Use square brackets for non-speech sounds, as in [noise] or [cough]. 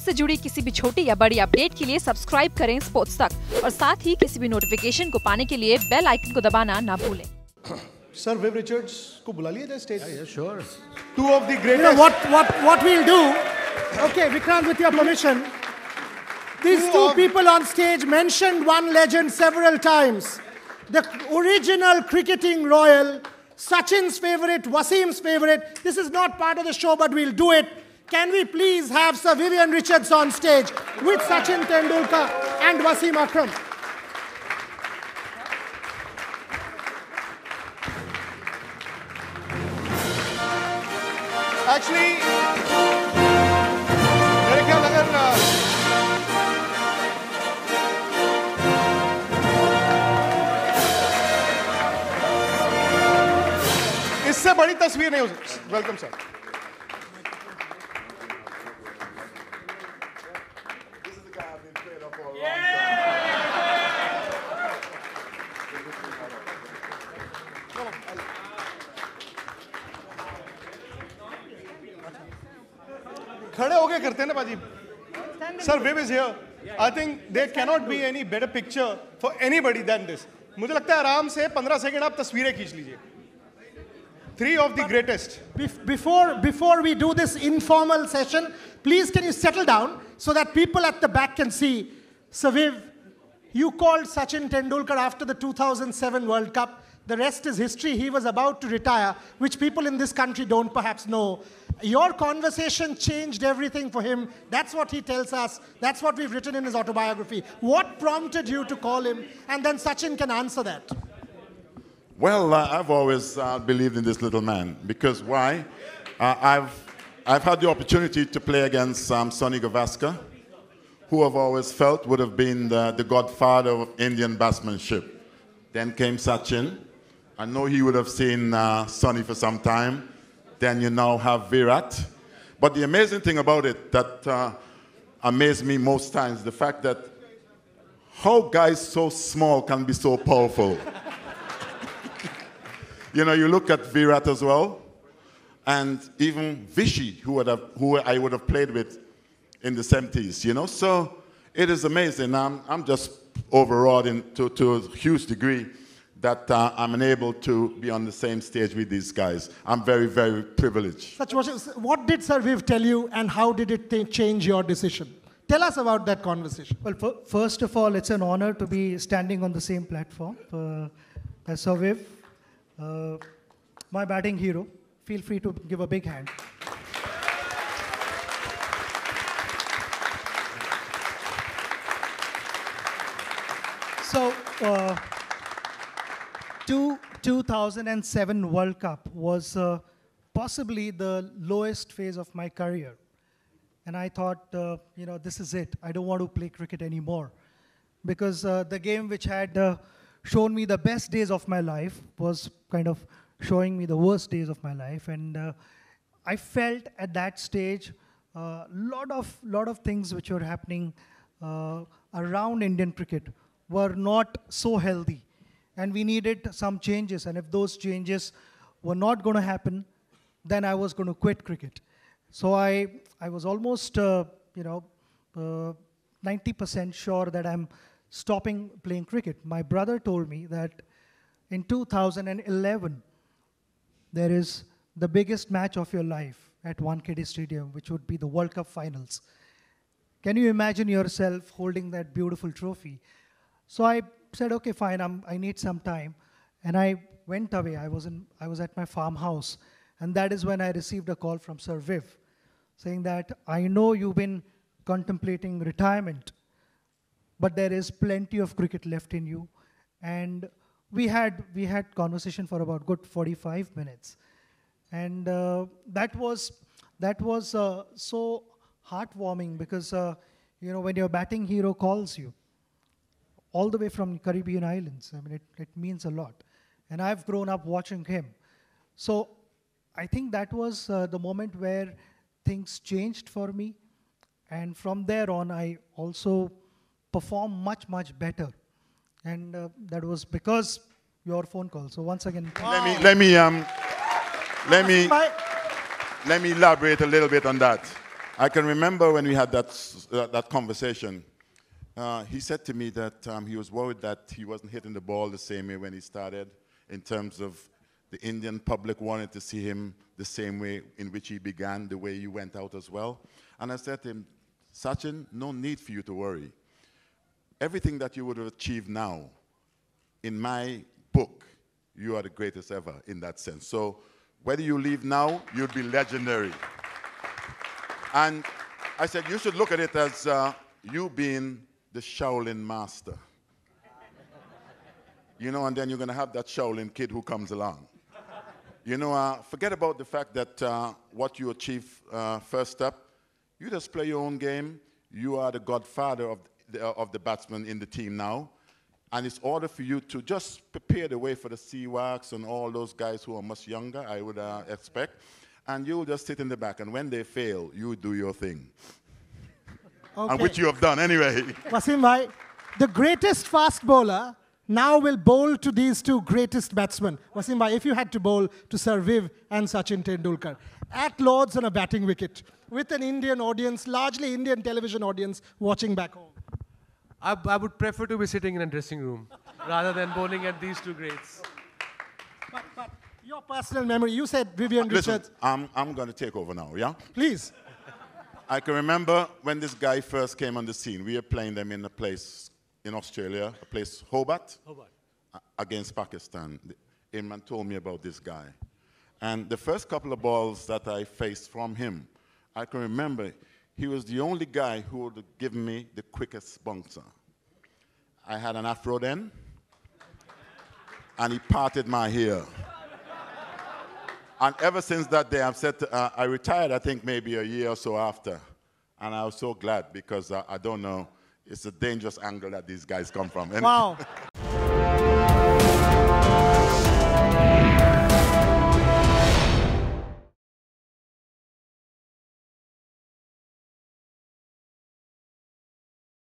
Sports से जुड़ी किसी भी छोटी या बड़ी अपडेट के लिए सब्सक्राइब करें स्पोर्ट्स तक और साथ ही किसी भी नोटिफिकेशन को पाने के लिए बेल आइकन को दबाना ना भूलें सर विव रिचर्ड्स को बुला लिया जाए stage two of the greatest what we will do okay Vikrant with your permission this two people on stage mentioned one legend several times the original cricketing royal Sachin's favourite Wasim's favourite this is not part of the show but we will do it Can we please have Sir Vivian Richards on stage with Sachin Tendulkar and Wasim Akram? Actually, इससे बड़ी तस्वीर नहीं हो सकती welcome sir खड़े होके करते हैं ना बाजी sir Viv is here I think they cannot be any better picture for anybody than this मुझे लगता है आराम से 15 सेकंड आप तस्वीरें खींच लीजिए three of the greatest. Before, before we do this informal session, please can you settle down so that people at the back can see Saviv You called Sachin Tendulkar after the 2007 World Cup. The rest is history. He was about to retire, which people in this country don't perhaps know. Your conversation changed everything for him. That's what he tells us. That's what we've written in his autobiography. What prompted you to call him? And then Sachin can answer that. Well, uh, I've always uh, believed in this little man because why? Uh, I've, I've had the opportunity to play against um, Sonny Gavaska who I've always felt would have been the, the godfather of Indian batsmanship. Then came Sachin. I know he would have seen uh, Sonny for some time. Then you now have Virat. But the amazing thing about it that uh, amazed me most times, the fact that how guys so small can be so powerful. [laughs] you know, you look at Virat as well, and even Vishy, who, would have, who I would have played with in the 70s, you know? So it is amazing. I'm, I'm just overawed in, to, to a huge degree that uh, I'm enabled to be on the same stage with these guys. I'm very, very privileged. Such what did Sir Viv tell you and how did it change your decision? Tell us about that conversation. Well, first of all, it's an honor to be standing on the same platform uh, as Sir Viv, uh, my batting hero. Feel free to give a big hand. So, uh, two, 2007 World Cup was uh, possibly the lowest phase of my career. And I thought, uh, you know, this is it. I don't want to play cricket anymore. Because uh, the game which had uh, shown me the best days of my life was kind of showing me the worst days of my life. And uh, I felt at that stage a lot, of, lot of things which were happening around Indian cricket were not so healthy and we needed some changes and if those changes were not going to happen then i was going to quit cricket so i i was almost uh, you know 90% uh, sure that i'm stopping playing cricket my brother told me that in 2011 there is the biggest match of your life at kd Stadium, which would be the World Cup finals. Can you imagine yourself holding that beautiful trophy so I said, okay, fine, I'm, I need some time. And I went away. I was, in, I was at my farmhouse. And that is when I received a call from Sir Viv saying that I know you've been contemplating retirement, but there is plenty of cricket left in you. And we had, we had conversation for about good 45 minutes. And uh, that was, that was uh, so heartwarming because, uh, you know, when your batting hero calls you, all the way from Caribbean islands. I mean, it, it means a lot. And I've grown up watching him. So I think that was uh, the moment where things changed for me. And from there on, I also performed much, much better. And uh, that was because your phone call. So once again, wow. let me let me um, let me let me elaborate a little bit on that. I can remember when we had that uh, that conversation. Uh, he said to me that um, he was worried that he wasn't hitting the ball the same way when he started, in terms of the Indian public wanted to see him the same way in which he began, the way he went out as well. And I said to him, Sachin, no need for you to worry. Everything that you would have achieved now, in my book, you are the greatest ever in that sense. So whether you leave now, you'll be legendary. And I said, you should look at it as uh, you being the Shaolin master. You know, and then you're going to have that Shaolin kid who comes along. You know, uh, forget about the fact that uh, what you achieve uh, first step. You just play your own game. You are the godfather of the, uh, of the batsman in the team now. And it's order for you to just prepare the way for the Seawax and all those guys who are much younger, I would uh, expect. And you'll just sit in the back. And when they fail, you do your thing okay. and which you have done anyway. [laughs] Wasim Bhai, the greatest fast bowler now will bowl to these two greatest batsmen. Wasim Bhai, if you had to bowl to Viv and Sachin Tendulkar at Lords on a batting wicket with an Indian audience, largely Indian television audience watching back home. I, I would prefer to be sitting in a dressing room rather than bowling at these two greats. But, but your personal memory, you said Vivian Listen, Richards. I'm, I'm going to take over now, yeah? Please. I can remember when this guy first came on the scene. We were playing them in a place in Australia, a place Hobart, Hobart. against Pakistan. Inman told me about this guy. And the first couple of balls that I faced from him, I can remember he was the only guy who would give me the quickest bouncer. I had an afro then, and he parted my hair. And ever since that day, I've said, to, uh, I retired, I think, maybe a year or so after. And I was so glad because uh, I don't know, it's a dangerous angle that these guys come from. wow. [laughs]